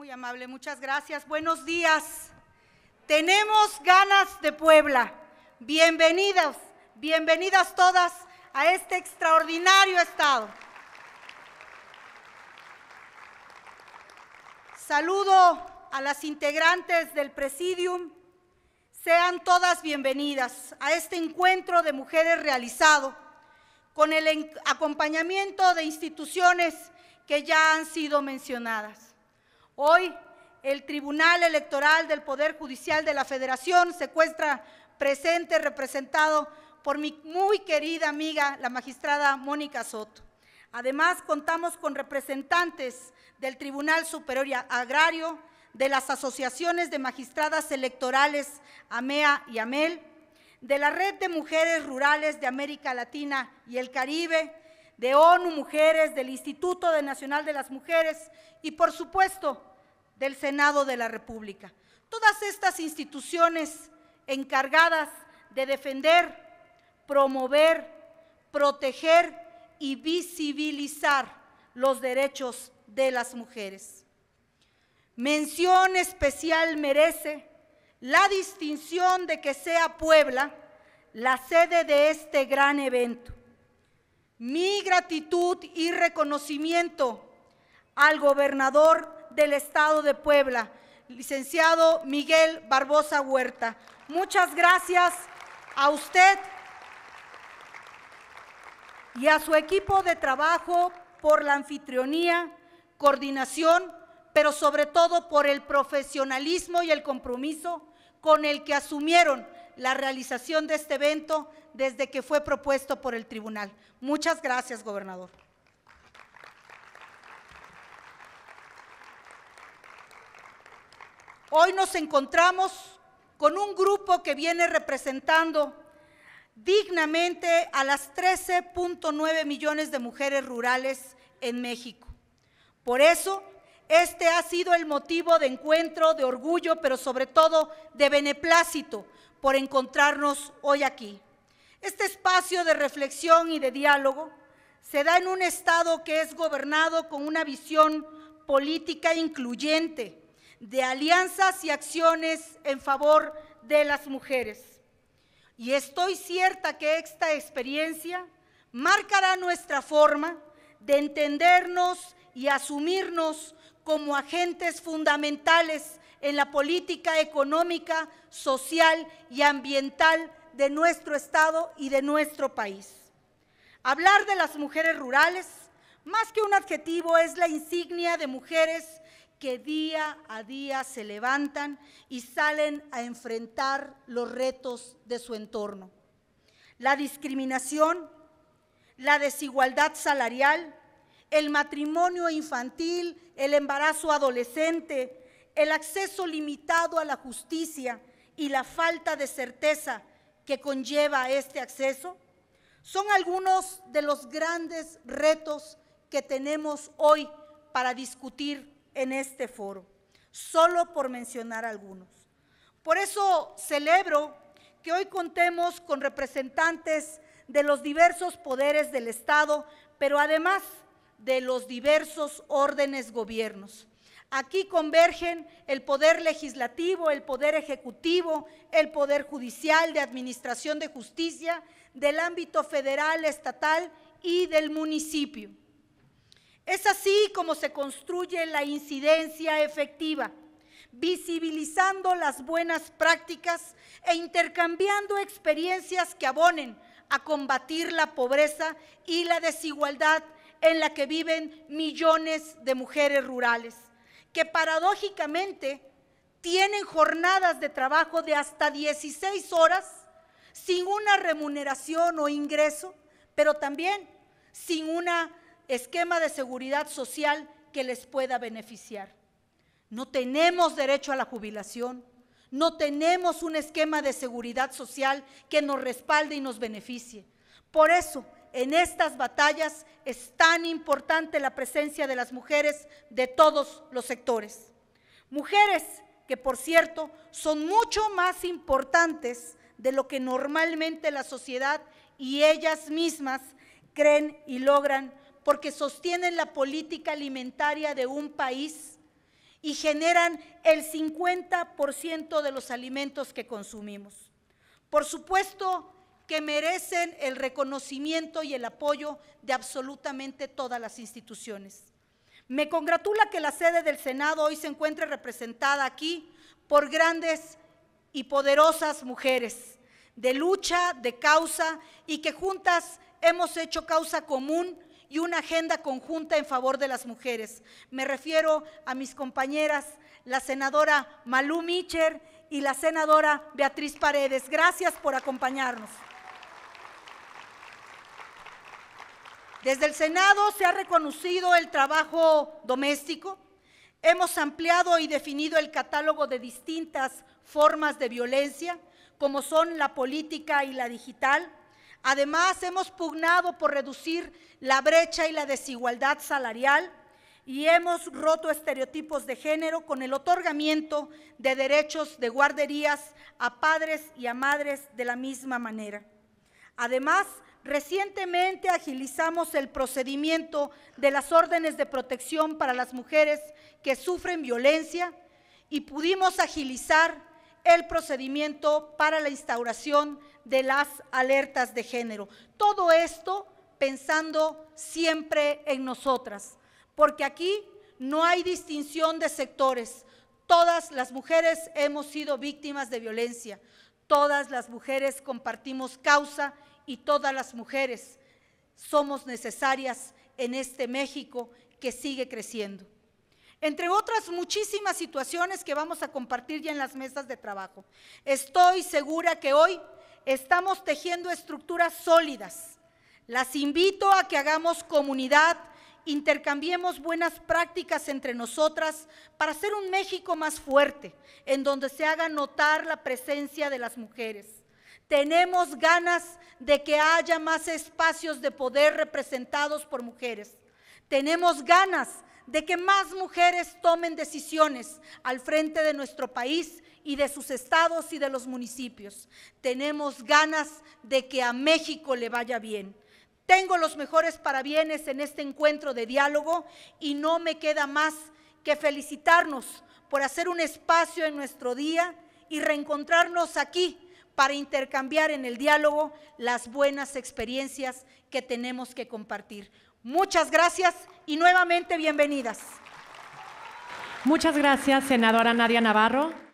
Muy amable, muchas gracias. Buenos días. Tenemos ganas de Puebla. Bienvenidas, bienvenidas todas a este extraordinario estado. Saludo a las integrantes del presidium. Sean todas bienvenidas a este encuentro de mujeres realizado con el acompañamiento de instituciones que ya han sido mencionadas. Hoy el Tribunal Electoral del Poder Judicial de la Federación secuestra presente, representado por mi muy querida amiga, la magistrada Mónica Soto. Además, contamos con representantes del Tribunal Superior Agrario, de las asociaciones de magistradas electorales AMEA y AMEL, de la Red de Mujeres Rurales de América Latina y el Caribe, de ONU Mujeres, del Instituto Nacional de las Mujeres y, por supuesto, del Senado de la República. Todas estas instituciones encargadas de defender, promover, proteger y visibilizar los derechos de las mujeres. Mención especial merece la distinción de que sea Puebla la sede de este gran evento, mi gratitud y reconocimiento al gobernador del estado de Puebla, licenciado Miguel Barbosa Huerta. Muchas gracias a usted y a su equipo de trabajo por la anfitrionía, coordinación, pero sobre todo por el profesionalismo y el compromiso con el que asumieron la realización de este evento desde que fue propuesto por el tribunal. Muchas gracias, gobernador. Hoy nos encontramos con un grupo que viene representando dignamente a las 13.9 millones de mujeres rurales en México. Por eso, este ha sido el motivo de encuentro, de orgullo, pero sobre todo de beneplácito por encontrarnos hoy aquí. Este espacio de reflexión y de diálogo se da en un Estado que es gobernado con una visión política incluyente, de alianzas y acciones en favor de las mujeres. Y estoy cierta que esta experiencia marcará nuestra forma de entendernos y asumirnos como agentes fundamentales en la política económica, social y ambiental de nuestro Estado y de nuestro país. Hablar de las mujeres rurales, más que un adjetivo, es la insignia de mujeres que día a día se levantan y salen a enfrentar los retos de su entorno. La discriminación, la desigualdad salarial, el matrimonio infantil, el embarazo adolescente, el acceso limitado a la justicia y la falta de certeza que conlleva este acceso son algunos de los grandes retos que tenemos hoy para discutir en este foro, solo por mencionar algunos. Por eso celebro que hoy contemos con representantes de los diversos poderes del Estado, pero además de los diversos órdenes gobiernos. Aquí convergen el poder legislativo, el poder ejecutivo, el poder judicial, de administración de justicia, del ámbito federal, estatal y del municipio. Es así como se construye la incidencia efectiva, visibilizando las buenas prácticas e intercambiando experiencias que abonen a combatir la pobreza y la desigualdad en la que viven millones de mujeres rurales que paradójicamente tienen jornadas de trabajo de hasta 16 horas sin una remuneración o ingreso, pero también sin un esquema de seguridad social que les pueda beneficiar. No tenemos derecho a la jubilación, no tenemos un esquema de seguridad social que nos respalde y nos beneficie. Por eso en estas batallas es tan importante la presencia de las mujeres de todos los sectores. Mujeres que, por cierto, son mucho más importantes de lo que normalmente la sociedad y ellas mismas creen y logran, porque sostienen la política alimentaria de un país y generan el 50% de los alimentos que consumimos. Por supuesto, que merecen el reconocimiento y el apoyo de absolutamente todas las instituciones. Me congratula que la sede del Senado hoy se encuentre representada aquí por grandes y poderosas mujeres de lucha, de causa y que juntas hemos hecho causa común y una agenda conjunta en favor de las mujeres. Me refiero a mis compañeras, la senadora Malú Micher y la senadora Beatriz Paredes. Gracias por acompañarnos. Desde el Senado se ha reconocido el trabajo doméstico, hemos ampliado y definido el catálogo de distintas formas de violencia, como son la política y la digital. Además, hemos pugnado por reducir la brecha y la desigualdad salarial y hemos roto estereotipos de género con el otorgamiento de derechos de guarderías a padres y a madres de la misma manera. Además, recientemente agilizamos el procedimiento de las órdenes de protección para las mujeres que sufren violencia y pudimos agilizar el procedimiento para la instauración de las alertas de género. Todo esto pensando siempre en nosotras, porque aquí no hay distinción de sectores. Todas las mujeres hemos sido víctimas de violencia. Todas las mujeres compartimos causa y todas las mujeres somos necesarias en este México que sigue creciendo. Entre otras muchísimas situaciones que vamos a compartir ya en las mesas de trabajo. Estoy segura que hoy estamos tejiendo estructuras sólidas. Las invito a que hagamos comunidad intercambiemos buenas prácticas entre nosotras para ser un México más fuerte, en donde se haga notar la presencia de las mujeres. Tenemos ganas de que haya más espacios de poder representados por mujeres. Tenemos ganas de que más mujeres tomen decisiones al frente de nuestro país y de sus estados y de los municipios. Tenemos ganas de que a México le vaya bien. Tengo los mejores parabienes en este encuentro de diálogo y no me queda más que felicitarnos por hacer un espacio en nuestro día y reencontrarnos aquí para intercambiar en el diálogo las buenas experiencias que tenemos que compartir. Muchas gracias y nuevamente bienvenidas. Muchas gracias, senadora Nadia Navarro.